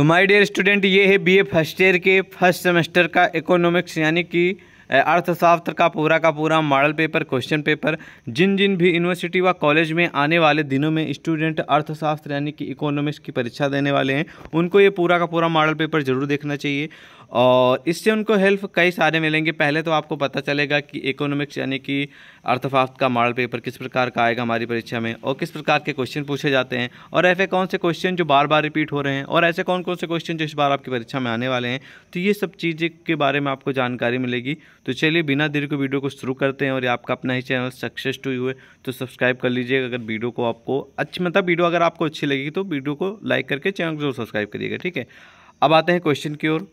तो my dear student ये है बीए फर्स्ट ईयर के फर्स्ट सेमेस्टर का इकोनॉमिक्स यानी कि अर्थशास्त्र का पूरा का पूरा मॉडल पेपर क्वेश्चन पेपर जिन जिन भी यूनिवर्सिटी व कॉलेज में आने वाले दिनों में स्टूडेंट अर्थशास्त्र यानी कि इकोनॉमिक्स की परीक्षा देने वाले हैं उनको ये पूरा का पूरा मॉडल पेपर ज़रूर देखना चाहिए और इससे उनको हेल्प कई सारे मिलेंगे पहले तो आपको पता चलेगा कि इकोनॉमिक्स यानी कि अर्थशास्त्र का मॉडल पेपर किस प्रकार का आएगा हमारी परीक्षा में और किस प्रकार के क्वेश्चन पूछे जाते हैं और ऐसे कौन से क्वेश्चन जो बार बार रिपीट हो रहे हैं और ऐसे कौन कौन से क्वेश्चन जो इस बार आपकी परीक्षा में आने वाले हैं तो ये सब चीज़ें के बारे में आपको जानकारी मिलेगी तो चलिए बिना देर के वीडियो को शुरू करते हैं और आपका अपना ही चैनल सक्सेस टू यू है तो सब्सक्राइब कर लीजिएगा अगर वीडियो को आपको अच्छी मतलब वीडियो अगर आपको अच्छी लगेगी तो वीडियो को लाइक करके चैनल को जरूर सब्सक्राइब करिएगा ठीक है अब आते हैं क्वेश्चन की ओर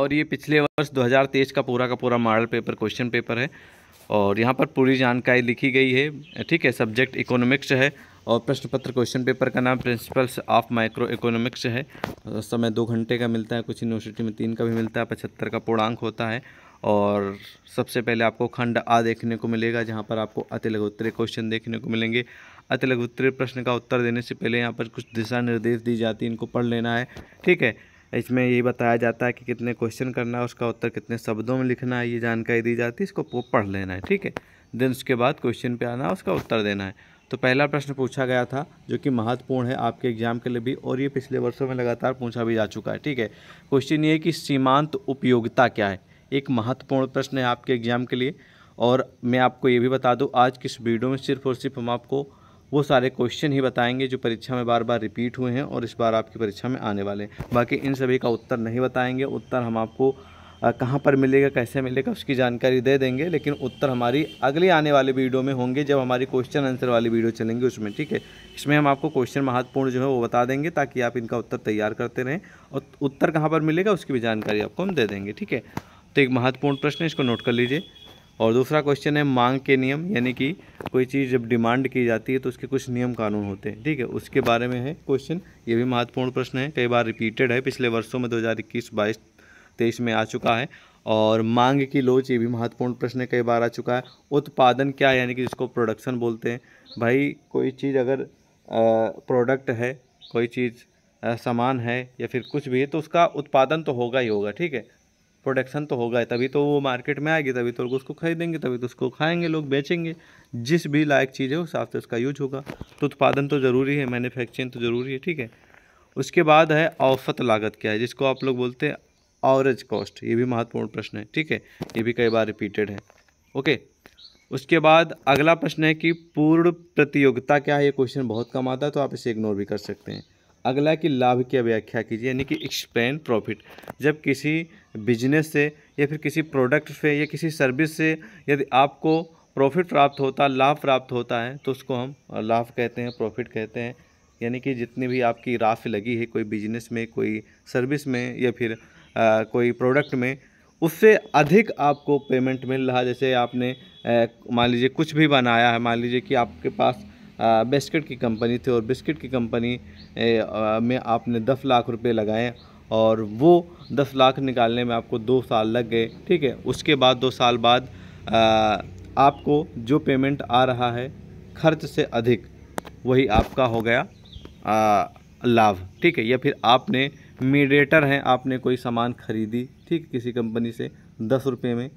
और ये पिछले वर्ष 2023 का पूरा का पूरा मॉडल पेपर क्वेश्चन पेपर है और यहाँ पर पूरी जानकारी लिखी गई है ठीक है सब्जेक्ट इकोनॉमिक्स है और प्रश्न पत्र क्वेश्चन पेपर का नाम प्रिंसिपल्स ऑफ माइक्रो इकोनॉमिक्स है उस समय दो घंटे का मिलता है कुछ यूनिवर्सिटी में तीन का भी मिलता है पचहत्तर का पूर्णांक होता है और सबसे पहले आपको खंड आ देखने को मिलेगा जहाँ पर आपको अति लघुत्तरीय क्वेश्चन देखने को मिलेंगे अति लघुत्तरीय प्रश्न का उत्तर देने से पहले यहाँ पर कुछ दिशा निर्देश दी जाती है इनको पढ़ लेना है ठीक है इसमें यही बताया जाता है कि कितने क्वेश्चन करना है उसका उत्तर कितने शब्दों में लिखना है ये जानकारी दी जाती है इसको पढ़ लेना है ठीक है देन उसके बाद क्वेश्चन पे आना है उसका उत्तर देना है तो पहला प्रश्न पूछा गया था जो कि महत्वपूर्ण है आपके एग्जाम के लिए भी और ये पिछले वर्षों में लगातार पूछा भी जा चुका है ठीक है क्वेश्चन ये कि सीमांत उपयोगिता क्या है एक महत्वपूर्ण प्रश्न है आपके एग्जाम के लिए और मैं आपको ये भी बता दूँ आज किस वीडियो में सिर्फ और सिर्फ हम आपको वो सारे क्वेश्चन ही बताएंगे जो परीक्षा में बार बार रिपीट हुए हैं और इस बार आपकी परीक्षा में आने वाले हैं बाकी इन सभी का उत्तर नहीं बताएंगे उत्तर हम आपको कहाँ पर मिलेगा कैसे मिलेगा उसकी जानकारी दे देंगे लेकिन उत्तर हमारी अगले आने वाले वीडियो में होंगे जब हमारी क्वेश्चन आंसर वाली वीडियो चलेंगी उसमें ठीक है इसमें हम आपको क्वेश्चन महत्वपूर्ण जो है वो बता देंगे ताकि आप इनका उत्तर तैयार करते रहें और उत्तर कहाँ पर मिलेगा उसकी भी जानकारी आपको हम दे देंगे ठीक है तो एक महत्वपूर्ण प्रश्न है इसको नोट कर लीजिए और दूसरा क्वेश्चन है मांग के नियम यानी कि कोई चीज़ जब डिमांड की जाती है तो उसके कुछ नियम कानून होते हैं ठीक है उसके बारे में है क्वेश्चन ये भी महत्वपूर्ण प्रश्न है कई बार रिपीटेड है पिछले वर्षों में 2021, हज़ार इक्कीस में आ चुका है और मांग की लोच ये भी महत्वपूर्ण प्रश्न कई बार आ चुका है उत्पादन क्या है यानी कि जिसको प्रोडक्शन बोलते हैं भाई कोई चीज़ अगर प्रोडक्ट है कोई चीज़ सामान है या फिर कुछ भी है तो उसका उत्पादन तो होगा ही होगा ठीक है प्रोडक्शन तो होगा तभी तो वो मार्केट में आएगी तभी तो लोग उसको खरीदेंगे तभी तो उसको खाएंगे लोग बेचेंगे जिस भी लायक चीज़ है उस हिसाब से उसका यूज होगा तो उत्पादन तो ज़रूरी है मैन्युफैक्चरिंग तो ज़रूरी है ठीक है उसके बाद है औसत लागत क्या है जिसको आप लोग बोलते हैं औरज कॉस्ट ये भी महत्वपूर्ण प्रश्न है ठीक है ये भी कई बार रिपीटेड है ओके उसके बाद अगला प्रश्न है कि पूर्ण प्रतियोगिता क्या है ये क्वेश्चन बहुत कम आता है तो आप इसे इग्नोर भी कर सकते हैं अगला कि लाभ की व्याख्या कीजिए यानी कि एक्सप्लेन प्रॉफिट जब किसी बिजनेस से या फिर किसी प्रोडक्ट से या किसी सर्विस से यदि आपको प्रॉफिट प्राप्त होता लाभ प्राप्त होता है तो उसको हम लाभ कहते हैं प्रॉफिट कहते हैं यानी कि जितनी भी आपकी राशि लगी है कोई बिजनेस में कोई सर्विस में या फिर आ, कोई प्रोडक्ट में उससे अधिक आपको पेमेंट मिल रहा जैसे आपने मान लीजिए कुछ भी बनाया है मान लीजिए कि आपके पास बिस्किट की कंपनी थी और बिस्किट की कंपनी में आपने दस लाख रुपए लगाए और वो दस लाख निकालने में आपको दो साल लग गए ठीक है उसके बाद दो साल बाद आपको जो पेमेंट आ रहा है खर्च से अधिक वही आपका हो गया लाभ ठीक है या फिर आपने मीडिएटर हैं आपने कोई सामान खरीदी ठीक किसी कंपनी से दस रुपये में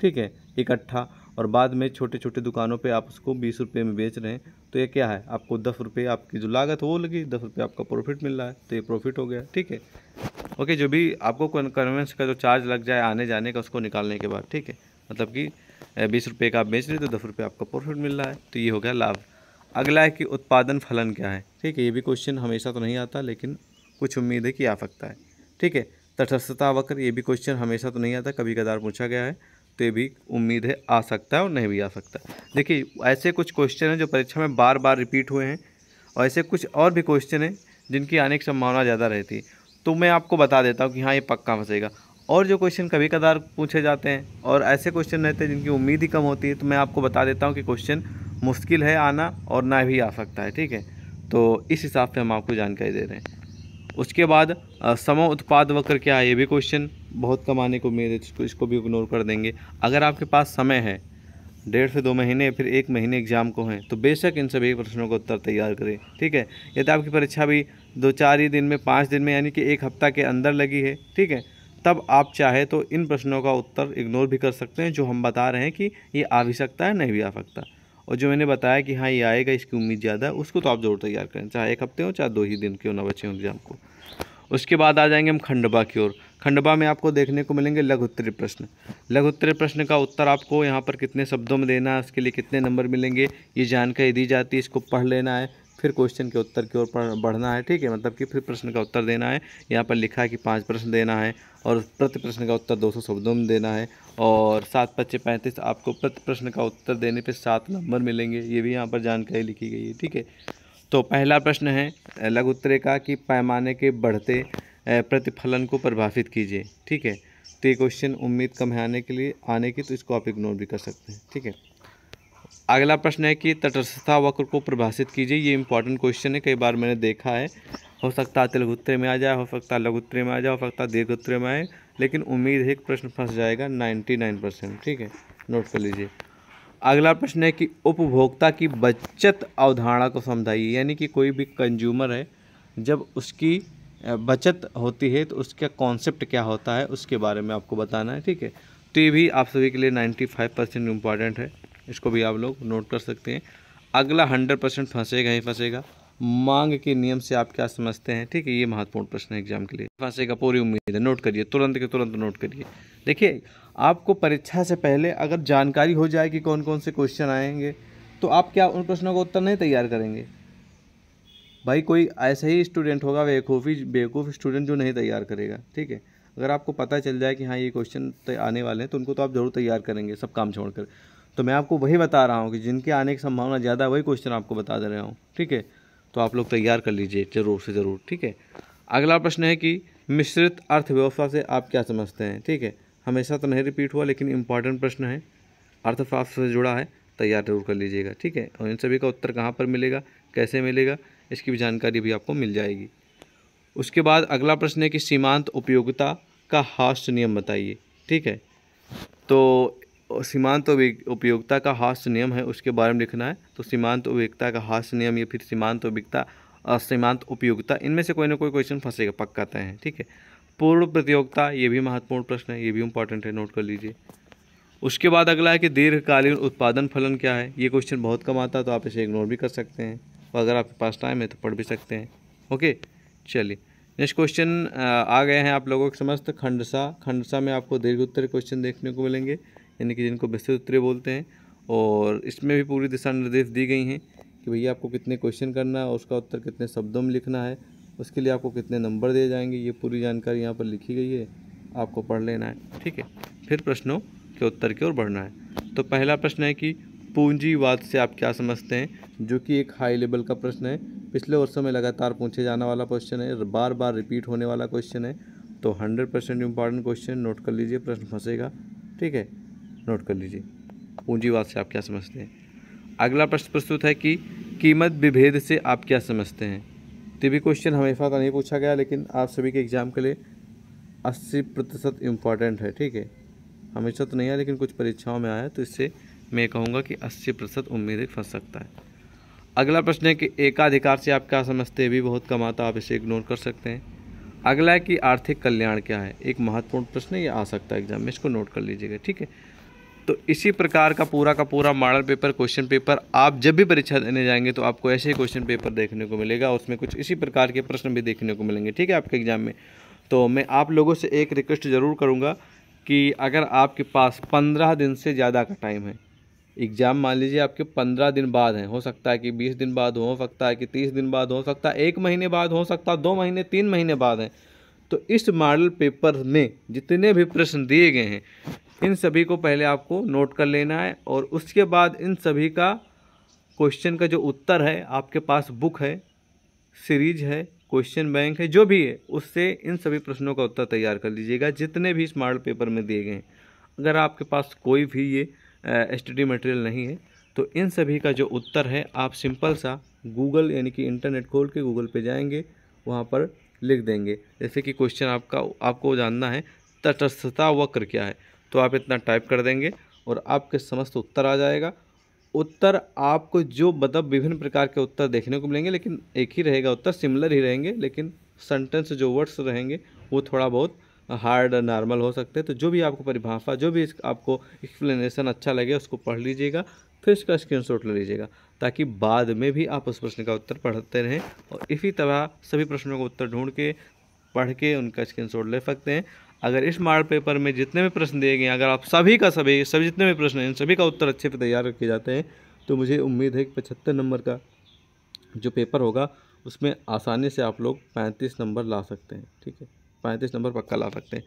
ठीक है इकट्ठा और बाद में छोटे छोटे दुकानों पे आप उसको बीस रुपये में बेच रहे हैं तो ये क्या है आपको दस रुपये आपकी जो लागत वो लगी दस रुपये आपका प्रॉफिट मिल रहा है तो ये प्रॉफिट हो गया ठीक है ओके जो भी आपको कन्वेंस का जो चार्ज लग जाए आने जाने का उसको निकालने के बाद ठीक है मतलब कि बीस रुपये का आप बेच रहे तो दस रुपये आपका प्रॉफिट मिल रहा है तो ये हो गया लाभ अगला है कि उत्पादन फलन क्या है ठीक है ये भी क्वेश्चन हमेशा तो नहीं आता लेकिन कुछ उम्मीद है कि आ सकता है ठीक है तटस्थता वक्र ये भी क्वेश्चन हमेशा तो नहीं आता कभी कदार पूछा गया है ते भी उम्मीद है आ सकता है और नहीं भी आ सकता देखिए ऐसे कुछ क्वेश्चन हैं जो परीक्षा में बार बार रिपीट हुए हैं और ऐसे कुछ और भी क्वेश्चन हैं जिनकी आने की संभावना ज़्यादा रहती है तो मैं आपको बता देता हूँ कि हाँ ये पक्का फंसेगा और जो क्वेश्चन कभी कदार पूछे जाते हैं और ऐसे क्वेश्चन रहते हैं जिनकी उम्मीद ही कम होती है तो मैं आपको बता देता हूँ कि क्वेश्चन मुश्किल है आना और ना भी आ सकता है ठीक है तो इस हिसाब से हम आपको जानकारी दे रहे हैं उसके बाद समो उत्पाद वक्र क्या है ये भी क्वेश्चन बहुत कमाने को उम्मीद है इसको इसको भी इग्नोर कर देंगे अगर आपके पास समय है डेढ़ से दो महीने फिर एक महीने एग्ज़ाम को हैं तो बेशक इन सभी प्रश्नों का उत्तर तैयार करें ठीक है यदि तो आपकी परीक्षा भी दो चार ही दिन में पाँच दिन में यानी कि एक हफ्ता के अंदर लगी है ठीक है तब आप चाहे तो इन प्रश्नों का उत्तर इग्नोर भी कर सकते हैं जो हम बता रहे हैं कि ये आ भी सकता है नहीं भी आ सकता और जो मैंने बताया कि हाँ ये आएगा इसकी उम्मीद ज़्यादा है उसको तो आप ज़रूर तैयार करें चाहे एक हफ्ते हो चाहे दो ही दिन के हो ना बचे हो एग्ज़ाम को उसके बाद आ जाएंगे हम खंडवा की ओर खंडवा में आपको देखने को मिलेंगे लघु उत्तरीय प्रश्न लघु उत्तरीय प्रश्न का उत्तर आपको यहाँ पर कितने शब्दों में देना है उसके लिए कितने नंबर मिलेंगे ये जानकारी दी जाती है इसको पढ़ लेना है फिर क्वेश्चन के उत्तर की ओर बढ़ना है ठीक है मतलब कि फिर प्रश्न का उत्तर देना है यहाँ पर लिखा है कि पाँच प्रश्न देना है और प्रति प्रश्न का उत्तर 200 शब्दों में देना है और सात पच्चे पैंतीस आपको प्रति प्रश्न का उत्तर देने पे सात नंबर मिलेंगे ये भी यहाँ पर जानकारी लिखी गई है ठीक है तो पहला प्रश्न है लघु उत्तरे का कि पैमाने के बढ़ते प्रतिफलन को प्रभावित कीजिए ठीक है तो ये क्वेश्चन उम्मीद कम है आने के लिए आने की तो इसको आप इग्नोर भी कर सकते हैं ठीक है अगला प्रश्न है कि तटस्थता वक्र को प्रभाषित कीजिए ये इंपॉर्टेंट क्वेश्चन है कई बार मैंने देखा है हो सकता है तेलगुत्रे में आ जाए हो सकता है लघुत्रे में आ जाए हो सकता है दीर्घुत्रे में आए लेकिन उम्मीद है कि प्रश्न फंस जाएगा नाइन्टी नाइन परसेंट ठीक है नोट कर लीजिए अगला प्रश्न है कि उपभोक्ता की बचत अवधारणा को समझाइए यानी कि कोई भी कंज्यूमर है जब उसकी बचत होती है तो उसका कॉन्सेप्ट क्या होता है उसके बारे में आपको बताना है ठीक है तो ये भी आप सभी के लिए 95 परसेंट इम्पॉर्टेंट है इसको भी आप लोग नोट कर सकते हैं अगला 100 परसेंट फंसेगा ही फंसेगा मांग के नियम से आप क्या समझते हैं ठीक है ये महत्वपूर्ण प्रश्न है एग्जाम के लिए फंसेगा पूरी उम्मीद है नोट करिए तुरंत के तुरंत नोट करिए देखिए आपको परीक्षा से पहले अगर जानकारी हो जाए कि कौन कौन से क्वेश्चन आएंगे तो आप क्या उन प्रश्नों का उत्तर नहीं तैयार करेंगे भाई कोई ऐसा ही स्टूडेंट होगा बेवकूफ़ी बेवकूफ़ स्टूडेंट जो नहीं तैयार करेगा ठीक है अगर आपको पता चल जाए कि हाँ ये क्वेश्चन आने वाले हैं तो उनको तो आप ज़रूर तैयार करेंगे सब काम छोड़कर तो मैं आपको वही बता रहा हूँ कि जिनके आने की संभावना ज़्यादा वही क्वेश्चन आपको बता दे रहा हूँ ठीक है तो आप लोग तैयार कर लीजिए ज़रूर से ज़रूर ठीक है अगला प्रश्न है कि मिश्रित अर्थव्यवस्था से आप क्या समझते हैं ठीक है हमेशा तो नहीं रिपीट हुआ लेकिन इंपॉर्टेंट प्रश्न है अर्थशास्त्र से जुड़ा है तैयार जरूर कर लीजिएगा ठीक है और इन सभी का उत्तर कहाँ पर मिलेगा कैसे मिलेगा इसकी भी जानकारी भी आपको मिल जाएगी उसके बाद अगला प्रश्न है कि सीमांत उपयोगिता का हास्ट नियम बताइए ठीक है तो सीमांत उपयोगिता का हास्य नियम है उसके बारे में लिखना है तो सीमांत उपयोगिता का हास्य नियम या फिर सीमांत उपयोगिता सीमांत उपयोगिता इनमें से कोई ना कोई क्वेश्चन फंसेगा पक्का हैं ठीक है पूर्व प्रतियोगिता ये भी महत्वपूर्ण प्रश्न है ये भी इंपॉर्टेंट है नोट कर लीजिए उसके बाद अगला है कि दीर्घकालीन उत्पादन फलन क्या है ये क्वेश्चन बहुत कम आता है तो आप इसे इग्नोर भी कर सकते हैं अगर आपके पास टाइम है तो पढ़ भी सकते हैं ओके चलिए नेक्स्ट क्वेश्चन आ गए हैं आप लोगों के समस्त खंडसा खंडसा में आपको दीर्घ उत्तर क्वेश्चन देखने को मिलेंगे यानी कि जिनको विस्तृत उत्तर बोलते हैं और इसमें भी पूरी दिशा निर्देश दी गई हैं कि भैया आपको कितने क्वेश्चन करना है उसका उत्तर कितने शब्दों में लिखना है उसके लिए आपको कितने नंबर दिए जाएंगे ये पूरी जानकारी यहाँ पर लिखी गई है आपको पढ़ लेना है ठीक है फिर प्रश्नों के उत्तर की ओर बढ़ना है तो पहला प्रश्न है कि पूंजीवाद से आप क्या समझते हैं जो कि एक हाई लेवल का प्रश्न है पिछले वर्षों में लगातार पूछे जाने वाला क्वेश्चन है बार बार रिपीट होने वाला क्वेश्चन है तो hundred percent important question note कर लीजिए प्रश्न फंसेगा ठीक है नोट कर लीजिए पूंजीवाद से आप क्या समझते हैं अगला प्रश्न प्रस्तुत है कि कीमत विभेद से आप क्या समझते हैं तो भी क्वेश्चन हमेशा का तो नहीं पूछा गया लेकिन आप सभी के एग्ज़ाम के लिए अस्सी प्रतिशत इम्पॉर्टेंट है ठीक है हमेशा तो नहीं आया लेकिन कुछ परीक्षाओं में आया तो इससे मैं कहूँगा कि अस्सी प्रतिशत उम्मीदें फंस सकता है अगला प्रश्न है कि एकाधिकार से आप क्या समझते हैं भी बहुत कम आता आप इसे इग्नोर कर सकते हैं अगला है कि आर्थिक कल्याण क्या है एक महत्वपूर्ण प्रश्न ये आ सकता है एग्जाम में इसको नोट कर लीजिएगा ठीक है तो इसी प्रकार का पूरा का पूरा मॉडल पेपर क्वेश्चन पेपर आप जब भी परीक्षा देने जाएंगे तो आपको ऐसे ही क्वेश्चन पेपर देखने को मिलेगा उसमें कुछ इसी प्रकार के प्रश्न भी देखने को मिलेंगे ठीक है आपके एग्जाम में तो मैं आप लोगों से एक रिक्वेस्ट ज़रूर करूँगा कि अगर आपके पास पंद्रह दिन से ज़्यादा का टाइम है एग्ज़ाम मान लीजिए आपके पंद्रह दिन बाद हैं हो सकता है कि बीस दिन बाद हो सकता है कि तीस दिन बाद हो सकता है एक महीने बाद हो सकता है दो महीने तीन महीने बाद हैं तो इस मॉडल पेपर में जितने भी प्रश्न दिए गए हैं इन सभी को पहले आपको नोट कर लेना है और उसके बाद इन सभी का क्वेश्चन का जो उत्तर है आपके पास बुक है सीरीज है क्वेश्चन बैंक है जो भी है उससे इन सभी प्रश्नों का उत्तर तैयार कर लीजिएगा जितने भी इस मॉडल पेपर में दिए गए हैं अगर आपके पास कोई भी ये स्टडी मटेरियल नहीं है तो इन सभी का जो उत्तर है आप सिंपल सा गूगल यानी कि इंटरनेट खोल के गूगल पे जाएंगे वहाँ पर लिख देंगे जैसे कि क्वेश्चन आपका आपको जानना है तटस्थता वक्र क्या है तो आप इतना टाइप कर देंगे और आपके समस्त उत्तर आ जाएगा उत्तर आपको जो मतलब विभिन्न प्रकार के उत्तर देखने को मिलेंगे लेकिन एक ही रहेगा उत्तर सिमिलर ही रहेंगे लेकिन सेंटेंस जो वर्ड्स रहेंगे वो थोड़ा बहुत हार्ड नॉर्मल हो सकते हैं तो जो भी आपको परिभाषा जो भी आपको एक्सप्लेनेशन अच्छा लगे उसको पढ़ लीजिएगा फिर स्क्रीन स्क्रीनशॉट ले लीजिएगा ताकि बाद में भी आप उस प्रश्न का उत्तर पढ़ते रहें और इसी तरह सभी प्रश्नों का उत्तर ढूंढ के पढ़ के उनका स्क्रीनशॉट ले सकते हैं अगर इस मार्ड पेपर में जितने भी प्रश्न दिए गए अगर आप सभी का सभी सभी जितने भी प्रश्न हैं सभी का उत्तर अच्छे से तैयार किए जाते हैं तो मुझे उम्मीद है कि पचहत्तर नंबर का जो पेपर होगा उसमें आसानी से आप लोग पैंतीस नंबर ला सकते हैं ठीक है पैंतीस नंबर पक्का ला सकते हैं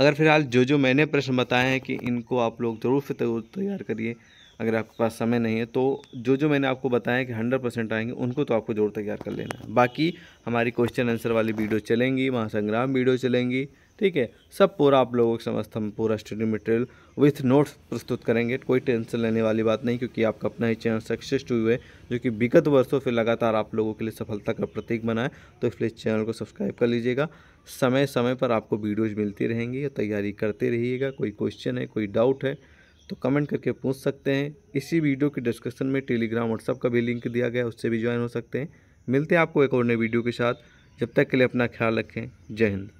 अगर फिलहाल जो जो मैंने प्रश्न बताए हैं कि इनको आप लोग ज़रूर से तैयार करिए अगर आपके पास समय नहीं है तो जो जो मैंने आपको बताया कि हंड्रेड परसेंट आएंगे उनको तो आपको जरूर तैयार कर लेना है बाकी हमारी क्वेश्चन आंसर वाली वीडियो चलेंगी महासंग्राम वीडियो चलेंगी ठीक है सब पूरा आप लोगों के समस्त हम पूरा स्टडी मटेरियल विथ नोट्स प्रस्तुत करेंगे कोई टेंशन लेने वाली बात नहीं क्योंकि आपका अपना ही चैनल सक्सेस हुए जो कि विगत वर्षों से लगातार आप लोगों के लिए सफलता का प्रतीक बना है तो इसलिए चैनल को सब्सक्राइब कर लीजिएगा समय समय पर आपको वीडियोज़ मिलती रहेंगी तो तैयारी करते रहिएगा कोई क्वेश्चन है कोई डाउट है तो कमेंट करके पूछ सकते हैं इसी वीडियो के डिस्क्रिप्शन में टेलीग्राम व्हाट्सअप का भी लिंक दिया गया उससे भी ज्वाइन हो सकते हैं मिलते हैं आपको एक और नए वीडियो के साथ जब तक के लिए अपना ख्याल रखें जय हिंद